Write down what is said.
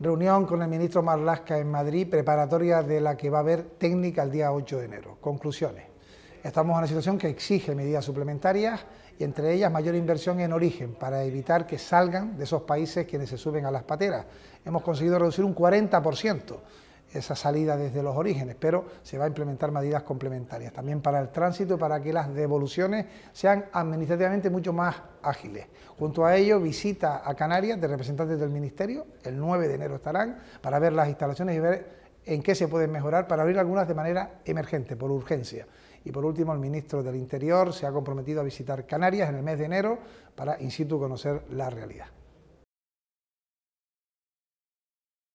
reunión con el ministro Marlasca en Madrid, preparatoria de la que va a haber técnica el día 8 de enero. Conclusiones. Estamos en una situación que exige medidas suplementarias y entre ellas mayor inversión en origen para evitar que salgan de esos países quienes se suben a las pateras. Hemos conseguido reducir un 40% esa salida desde los orígenes, pero se va a implementar medidas complementarias también para el tránsito, para que las devoluciones sean administrativamente mucho más ágiles. Junto a ello, visita a Canarias de representantes del Ministerio, el 9 de enero estarán, para ver las instalaciones y ver en qué se pueden mejorar, para abrir algunas de manera emergente, por urgencia. Y por último, el ministro del Interior se ha comprometido a visitar Canarias en el mes de enero para, in situ, conocer la realidad.